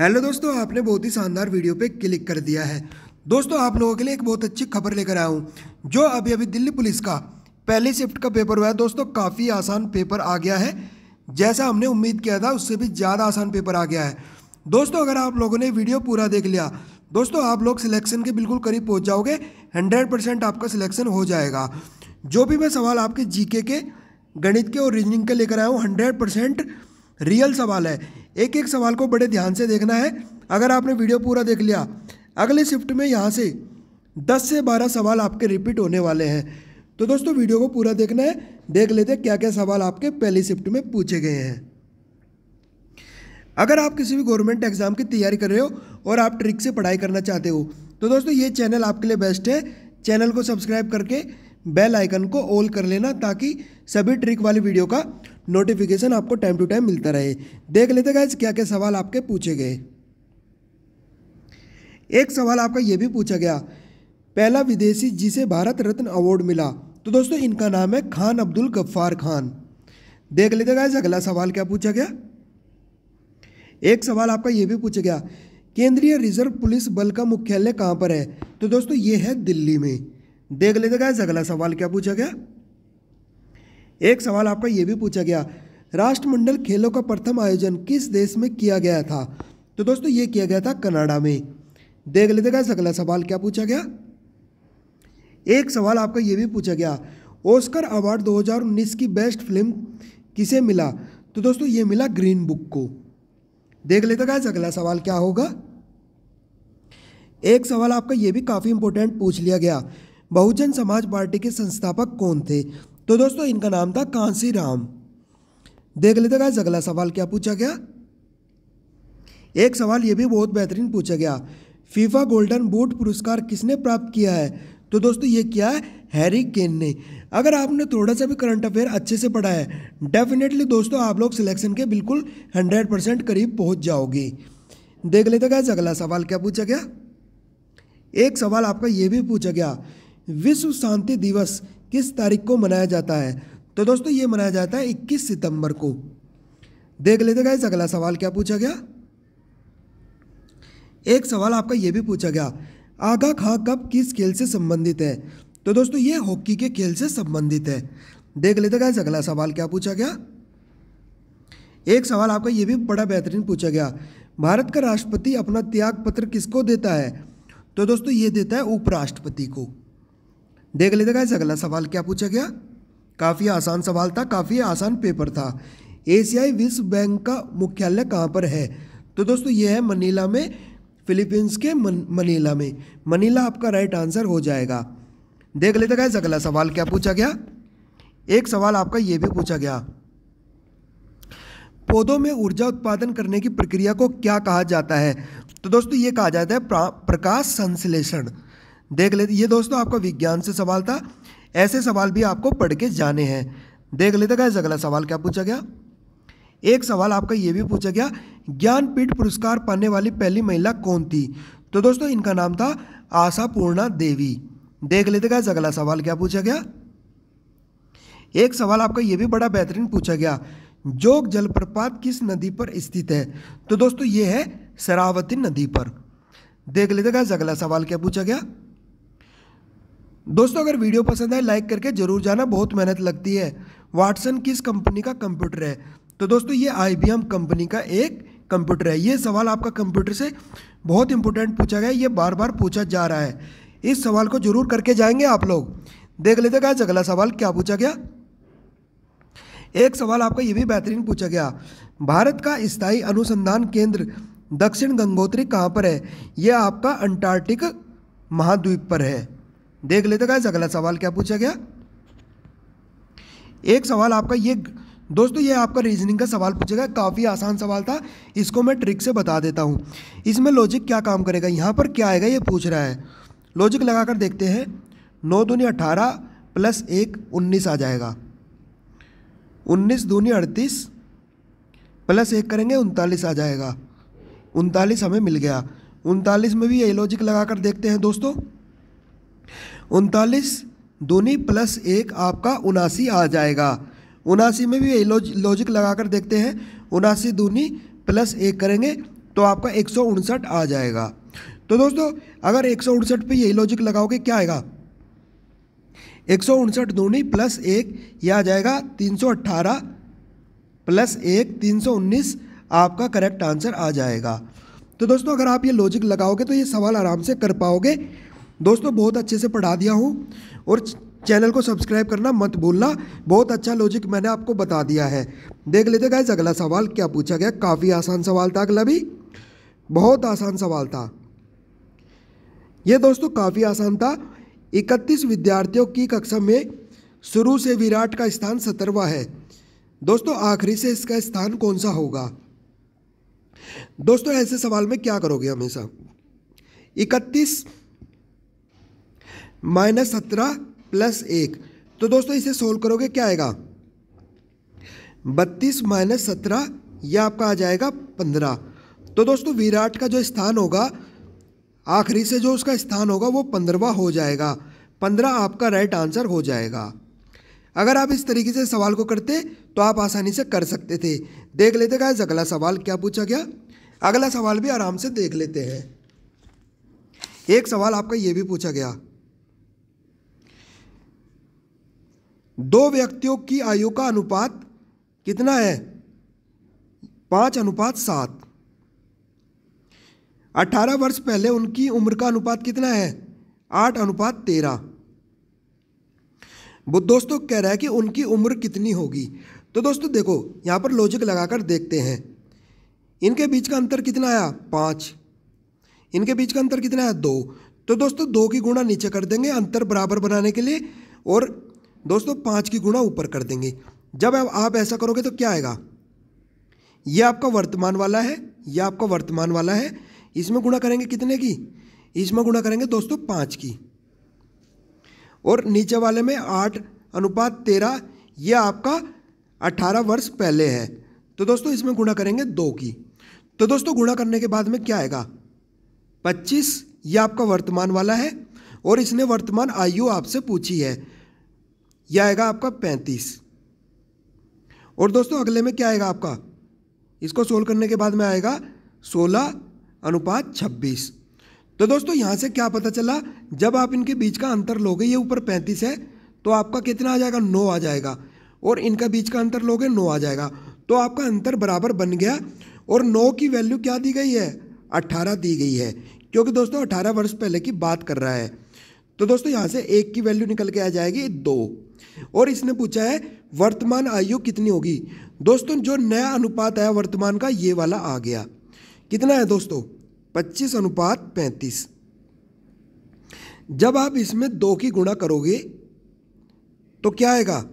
hello दोस्तों आपने बहुत ही शानदार वीडियो पे क्लिक कर दिया है दोस्तों आप लोगों के लिए एक बहुत अच्छी खबर लेकर आया हूँ जो अभी अभी दिल्ली पुलिस का पहली शिफ्ट का पेपर हुआ है दोस्तों काफ़ी आसान पेपर आ गया है जैसा हमने उम्मीद किया था उससे भी ज़्यादा आसान पेपर आ गया है दोस्तों अगर आप लोगों ने वीडियो पूरा देख लिया दोस्तों आप लोग सिलेक्शन के बिल्कुल करीब पहुँच जाओगे हंड्रेड परसेंट आपका सिलेक्शन हो जाएगा जो भी मैं सवाल आपके जी के गणित के और रीजनिंग के लेकर आया हूँ हंड्रेड परसेंट रियल सवाल है एक एक सवाल को बड़े ध्यान से देखना है अगर आपने वीडियो पूरा देख लिया अगले शिफ्ट में यहाँ से दस से बारह सवाल आपके रिपीट होने वाले हैं तो दोस्तों वीडियो को पूरा देखना है देख लेते क्या क्या सवाल आपके पहली शिफ्ट में पूछे गए हैं अगर आप किसी भी गवर्नमेंट एग्ज़ाम की तैयारी कर रहे हो और आप ट्रिक से पढ़ाई करना चाहते हो तो दोस्तों ये चैनल आपके लिए बेस्ट है चैनल को सब्सक्राइब करके बेल आइकन को ऑल कर लेना ताकि सभी ट्रिक वाली वीडियो का नोटिफिकेशन आपको टाइम टू टाइम मिलता रहे देख लेते गाइज क्या क्या सवाल आपके पूछे गए एक सवाल आपका यह भी पूछा गया पहला विदेशी जिसे भारत रत्न अवार्ड मिला तो दोस्तों इनका नाम है खान अब्दुल गफ्फार खान देख लेते गाइज अगला सवाल क्या पूछा गया एक सवाल आपका ये भी पूछा गया केंद्रीय रिजर्व पुलिस बल का मुख्यालय कहाँ पर है तो दोस्तों ये है दिल्ली में देख लेते गाइज अगला सवाल क्या पूछा गया एक सवाल आपका ये भी पूछा गया राष्ट्रमंडल खेलों का प्रथम आयोजन किस देश में किया गया था तो दोस्तों ये किया गया था कनाडा में देख लेते गए अगला सवाल क्या पूछा गया एक सवाल आपका ये भी पूछा गया ओस्कर अवार्ड 2019 की बेस्ट फिल्म किसे मिला तो दोस्तों ये मिला ग्रीन बुक को देख लेते गए अगला सवाल क्या होगा एक सवाल आपका ये भी काफ़ी इंपॉर्टेंट पूछ लिया गया बहुजन समाज पार्टी के संस्थापक कौन थे तो दोस्तों इनका नाम था कांसी राम देख लेते गाइस अगला सवाल क्या पूछा गया एक सवाल ये भी बहुत बेहतरीन पूछा गया फीफा गोल्डन बूट पुरस्कार किसने प्राप्त किया है तो दोस्तों ये क्या है हैरी केन ने अगर आपने थोड़ा सा भी करंट अफेयर अच्छे से पढ़ा है डेफिनेटली दोस्तों आप लोग सिलेक्शन के बिल्कुल हंड्रेड परसेंट करीब पहुंच जाओगे देख लेते गैस अगला सवाल क्या पूछा गया एक सवाल आपका ये भी पूछा गया विश्व शांति दिवस किस तारीख को मनाया जाता है तो दोस्तों ये मनाया जाता है 21 सितंबर को देख लेते गए अगला सवाल क्या पूछा गया एक सवाल आपका यह भी पूछा गया आगा खा कब किस खेल से संबंधित है तो दोस्तों ये हॉकी के खेल से संबंधित है देख लेते गए अगला सवाल क्या पूछा गया एक सवाल आपका यह भी बड़ा बेहतरीन पूछा गया भारत का राष्ट्रपति अपना त्याग पत्र किसको देता है तो दोस्तों ये देता है उपराष्ट्रपति को देख लेते गाइस अगला सवाल क्या पूछा गया काफ़ी आसान सवाल था काफ़ी आसान पेपर था एशियाई विश्व बैंक का मुख्यालय कहाँ पर है तो दोस्तों यह है मनीला में फिलीपींस के मन, मनीला में मनीला आपका राइट आंसर हो जाएगा देख लेते गाइस अगला सवाल क्या पूछा गया एक सवाल आपका ये भी पूछा गया पौधों में ऊर्जा उत्पादन करने की प्रक्रिया को क्या कहा जाता है तो दोस्तों ये कहा जाता है प्रकाश संश्लेषण देख लेते ये दोस्तों आपका विज्ञान से सवाल था ऐसे सवाल भी आपको पढ़ के जाने हैं देख लेते गए अगला सवाल क्या पूछा गया एक सवाल आपका ये भी पूछा गया ज्ञानपीठ पुरस्कार पाने वाली पहली महिला कौन थी तो दोस्तों इनका नाम था आशा पूर्णा देवी देख लेते गए अगला सवाल क्या पूछा गया एक सवाल आपका यह भी बड़ा बेहतरीन पूछा गया जोग जलप्रपात किस नदी पर स्थित है तो दोस्तों ये है शरावती नदी पर देख लेते गए अगला सवाल क्या पूछा गया दोस्तों अगर वीडियो पसंद आए लाइक करके जरूर जाना बहुत मेहनत लगती है वाटसन किस कंपनी का कंप्यूटर है तो दोस्तों ये आई कंपनी का एक कंप्यूटर है ये सवाल आपका कंप्यूटर से बहुत इंपॉर्टेंट पूछा गया ये बार बार पूछा जा रहा है इस सवाल को जरूर करके जाएंगे आप लोग देख लेते गाइज अगला सवाल क्या पूछा गया एक सवाल आपका ये भी बेहतरीन पूछा गया भारत का स्थायी अनुसंधान केंद्र दक्षिण गंगोत्री कहाँ पर है यह आपका अंटार्कटिक महाद्वीप पर है देख लेते गाइस अगला सवाल क्या पूछा गया एक सवाल आपका ये दोस्तों ये आपका रीजनिंग का सवाल पूछेगा काफ़ी आसान सवाल था इसको मैं ट्रिक से बता देता हूँ इसमें लॉजिक क्या काम करेगा यहाँ पर क्या आएगा ये पूछ रहा है लॉजिक लगाकर देखते हैं नौ दूनी अठारह प्लस एक उन्नीस आ जाएगा उन्नीस दूनी अड़तीस प्लस एक करेंगे उनतालीस आ जाएगा उनतालीस हमें मिल गया उनतालीस में भी ये लॉजिक लगाकर देखते हैं दोस्तों उनतालीस दूनी प्लस एक आपका उनासी आ जाएगा उनासी में भी यही लॉज लॉजिक लगा कर देखते हैं उनासी दूनी प्लस एक करेंगे तो आपका एक सौ उनसठ आ जाएगा तो दोस्तों अगर एक सौ उनसठ पर यही लॉजिक लगाओगे क्या आएगा एक सौ उनसठ दूनी प्लस एक यह आ जाएगा तीन सौ अट्ठारह प्लस एक तीन सौ उन्नीस आपका करेक्ट आंसर आ जाएगा तो दोस्तों अगर आप ये लॉजिक लगाओगे तो ये सवाल आराम से कर पाओगे दोस्तों बहुत अच्छे से पढ़ा दिया हूँ और चैनल को सब्सक्राइब करना मत भूलना बहुत अच्छा लॉजिक मैंने आपको बता दिया है देख लेते गाइज अगला सवाल क्या पूछा गया काफ़ी आसान सवाल था अगला भी बहुत आसान सवाल था ये दोस्तों काफ़ी आसान था इकतीस विद्यार्थियों की कक्षा में शुरू से विराट का स्थान सत्रवा है दोस्तों आखिरी से इसका स्थान कौन सा होगा दोस्तों ऐसे सवाल में क्या करोगे हमेशा इकतीस माइनस सत्रह प्लस एक तो दोस्तों इसे सोल्व करोगे क्या आएगा बत्तीस माइनस सत्रह यह आपका आ जाएगा पंद्रह तो दोस्तों विराट का जो स्थान होगा आखिरी से जो उसका स्थान होगा वो पंद्रवा हो जाएगा पंद्रह आपका राइट आंसर हो जाएगा अगर आप इस तरीके से सवाल को करते तो आप आसानी से कर सकते थे देख लेते गाइज अगला सवाल क्या पूछा गया अगला सवाल भी आराम से देख लेते हैं एक सवाल आपका ये भी पूछा गया दो व्यक्तियों की आयु का अनुपात कितना है पांच अनुपात सात अठारह वर्ष पहले उनकी उम्र का अनुपात कितना है आठ अनुपात तेरह वो दोस्तों कह रहा है कि उनकी उम्र कितनी होगी तो दोस्तों देखो यहाँ पर लॉजिक लगाकर देखते हैं इनके बीच का अंतर कितना आया पाँच इनके बीच का अंतर कितना है दो तो दोस्तों दो की गुणा नीचे कर देंगे अंतर बराबर बनाने के लिए और दोस्तों पाँच की गुणा ऊपर कर देंगे जब आप ऐसा करोगे तो क्या आएगा यह आपका वर्तमान वाला है यह आपका वर्तमान वाला है इसमें गुणा करेंगे कितने की इसमें गुणा करेंगे दोस्तों पाँच की और नीचे वाले में आठ अनुपात तेरह यह आपका अठारह वर्ष पहले है तो दोस्तों इसमें गुणा करेंगे दो की तो दोस्तों गुणा करने के बाद में क्या आएगा पच्चीस यह आपका वर्तमान वाला है और इसने वर्तमान आयु आपसे पूछी है यह आएगा आपका पैंतीस और दोस्तों अगले में क्या आएगा आपका इसको सोल्व करने के बाद में आएगा सोलह अनुपात छब्बीस तो दोस्तों यहाँ से क्या पता चला जब आप इनके बीच का अंतर लोगे ये ऊपर पैंतीस है तो आपका कितना आ जाएगा नौ आ जाएगा और इनका बीच का अंतर लोगे नौ आ जाएगा तो आपका अंतर बराबर बन गया और नौ की वैल्यू क्या दी गई है अट्ठारह दी गई है क्योंकि दोस्तों अट्ठारह वर्ष पहले की बात कर रहा है तो दोस्तों यहाँ से एक की वैल्यू निकल के आ जाएगी दो और इसने पूछा है वर्तमान आयु कितनी होगी दोस्तों जो नया अनुपात है वर्तमान का ये वाला आ गया कितना है दोस्तों पच्चीस अनुपात पैंतीस जब आप इसमें दो की गुणा करोगे तो क्या आएगा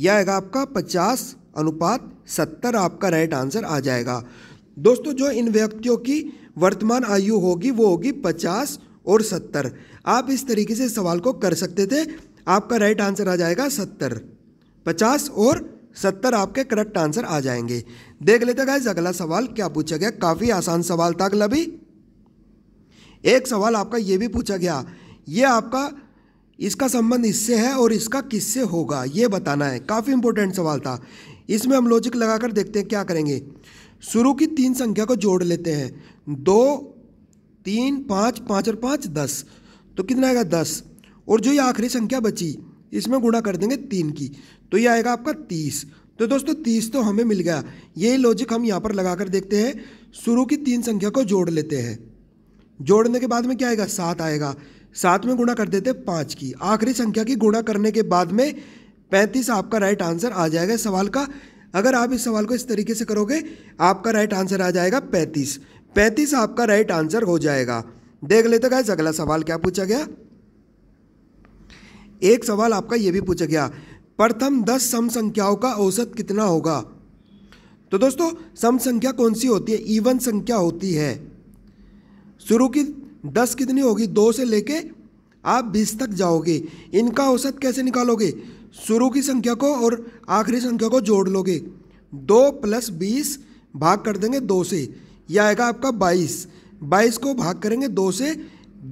यह आएगा आपका पचास अनुपात सत्तर आपका राइट आंसर आ जाएगा दोस्तों जो इन व्यक्तियों की वर्तमान आयु होगी वो होगी पचास और सत्तर आप इस तरीके से सवाल को कर सकते थे आपका राइट आंसर आ जाएगा सत्तर पचास और सत्तर आपके करेक्ट आंसर आ जाएंगे देख लेते गाइज अगला सवाल क्या पूछा गया काफ़ी आसान सवाल था अगला भी एक सवाल आपका ये भी पूछा गया ये आपका इसका संबंध इससे है और इसका किससे होगा ये बताना है काफ़ी इंपॉर्टेंट सवाल था इसमें हम लॉजिक लगाकर देखते हैं क्या करेंगे शुरू की तीन संख्या को जोड़ लेते हैं दो तीन पाँच पाँच और पाँच दस तो कितना आएगा दस और जो ये आखिरी संख्या बची इसमें गुणा कर देंगे तीन की तो ये आएगा आपका तीस तो दोस्तों तीस तो हमें मिल गया ये लॉजिक हम यहाँ पर लगा कर देखते हैं शुरू की तीन संख्या को जोड़ लेते हैं जोड़ने के बाद में क्या आएगा सात आएगा सात में गुणा कर देते पाँच की आखिरी संख्या की गुणा करने के बाद में पैंतीस आपका राइट आंसर आ जाएगा सवाल का अगर आप इस सवाल को इस तरीके से करोगे आपका राइट आंसर आ जाएगा पैंतीस पैंतीस आपका राइट आंसर हो जाएगा देख लेते गए अगला सवाल क्या पूछा गया एक सवाल आपका ये भी पूछा गया प्रथम दस सम संख्याओं का औसत कितना होगा तो दोस्तों सम संख्या कौन सी होती है इवन संख्या होती है शुरू की दस कितनी होगी दो से लेके आप बीस तक जाओगे इनका औसत कैसे निकालोगे शुरू की संख्या को और आखिरी संख्या को जोड़ लोगे दो प्लस बीस भाग कर देंगे दो से यह आएगा आपका बाईस बाईस को भाग करेंगे दो से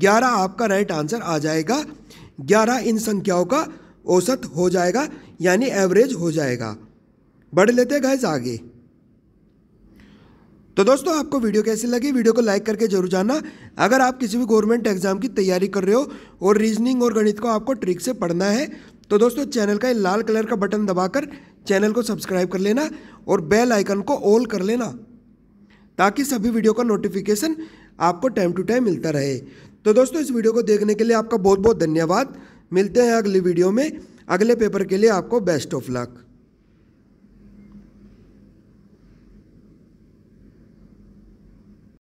ग्यारह आपका राइट आंसर आ जाएगा ग्यारह इन संख्याओं का औसत हो जाएगा यानी एवरेज हो जाएगा बढ़ लेते गैस आगे तो दोस्तों आपको वीडियो कैसी लगी वीडियो को लाइक करके जरूर जाना अगर आप किसी भी गवर्नमेंट एग्जाम की तैयारी कर रहे हो और रीजनिंग और गणित को आपको ट्रिक से पढ़ना है तो दोस्तों चैनल का लाल कलर का बटन दबाकर चैनल को सब्सक्राइब कर लेना और बेल आइकन को ऑल कर लेना ताकि सभी वीडियो का नोटिफिकेशन आपको टाइम टू टाइम मिलता रहे तो दोस्तों इस वीडियो को देखने के लिए आपका बहुत बहुत धन्यवाद मिलते हैं अगली वीडियो में अगले पेपर के लिए आपको बेस्ट ऑफ लक